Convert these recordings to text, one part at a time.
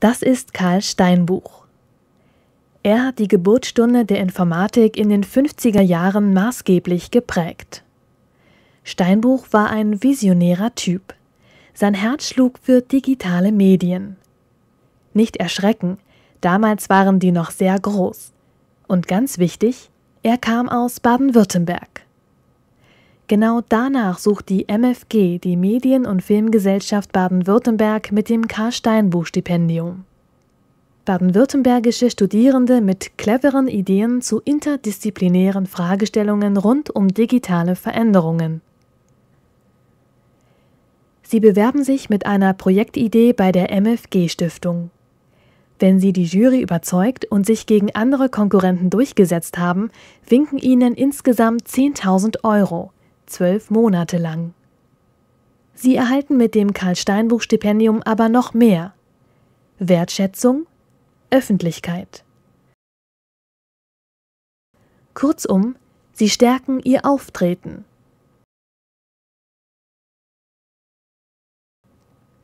Das ist Karl Steinbuch. Er hat die Geburtsstunde der Informatik in den 50er Jahren maßgeblich geprägt. Steinbuch war ein visionärer Typ. Sein Herz schlug für digitale Medien. Nicht erschrecken, damals waren die noch sehr groß. Und ganz wichtig, er kam aus Baden-Württemberg. Genau danach sucht die MFG, die Medien- und Filmgesellschaft Baden-Württemberg, mit dem K-Steinbuch-Stipendium. Baden-württembergische Studierende mit cleveren Ideen zu interdisziplinären Fragestellungen rund um digitale Veränderungen. Sie bewerben sich mit einer Projektidee bei der MFG Stiftung. Wenn Sie die Jury überzeugt und sich gegen andere Konkurrenten durchgesetzt haben, winken Ihnen insgesamt 10.000 Euro, zwölf Monate lang. Sie erhalten mit dem Karl-Steinbuch-Stipendium aber noch mehr. Wertschätzung, Öffentlichkeit. Kurzum, sie stärken ihr Auftreten.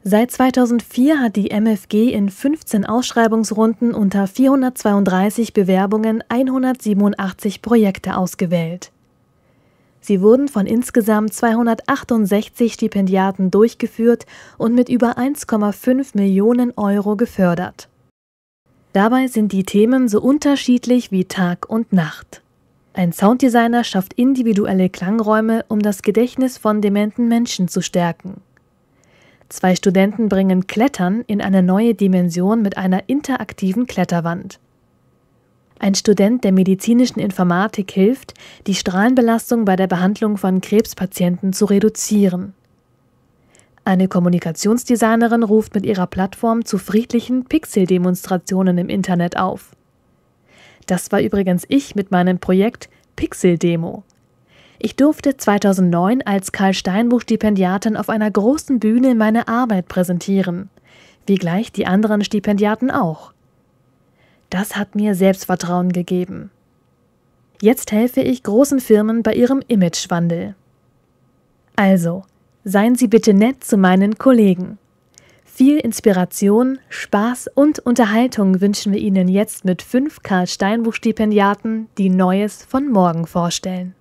Seit 2004 hat die MFG in 15 Ausschreibungsrunden unter 432 Bewerbungen 187 Projekte ausgewählt. Sie wurden von insgesamt 268 Stipendiaten durchgeführt und mit über 1,5 Millionen Euro gefördert. Dabei sind die Themen so unterschiedlich wie Tag und Nacht. Ein Sounddesigner schafft individuelle Klangräume, um das Gedächtnis von dementen Menschen zu stärken. Zwei Studenten bringen Klettern in eine neue Dimension mit einer interaktiven Kletterwand. Ein Student der medizinischen Informatik hilft, die Strahlenbelastung bei der Behandlung von Krebspatienten zu reduzieren. Eine Kommunikationsdesignerin ruft mit ihrer Plattform zu friedlichen Pixel-Demonstrationen im Internet auf. Das war übrigens ich mit meinem Projekt Pixel-Demo. Ich durfte 2009 als Karl Steinbuch-Stipendiatin auf einer großen Bühne meine Arbeit präsentieren, wie gleich die anderen Stipendiaten auch. Das hat mir Selbstvertrauen gegeben. Jetzt helfe ich großen Firmen bei ihrem Imagewandel. Also, seien Sie bitte nett zu meinen Kollegen. Viel Inspiration, Spaß und Unterhaltung wünschen wir Ihnen jetzt mit fünf Karl Steinbuch Stipendiaten, die Neues von morgen vorstellen.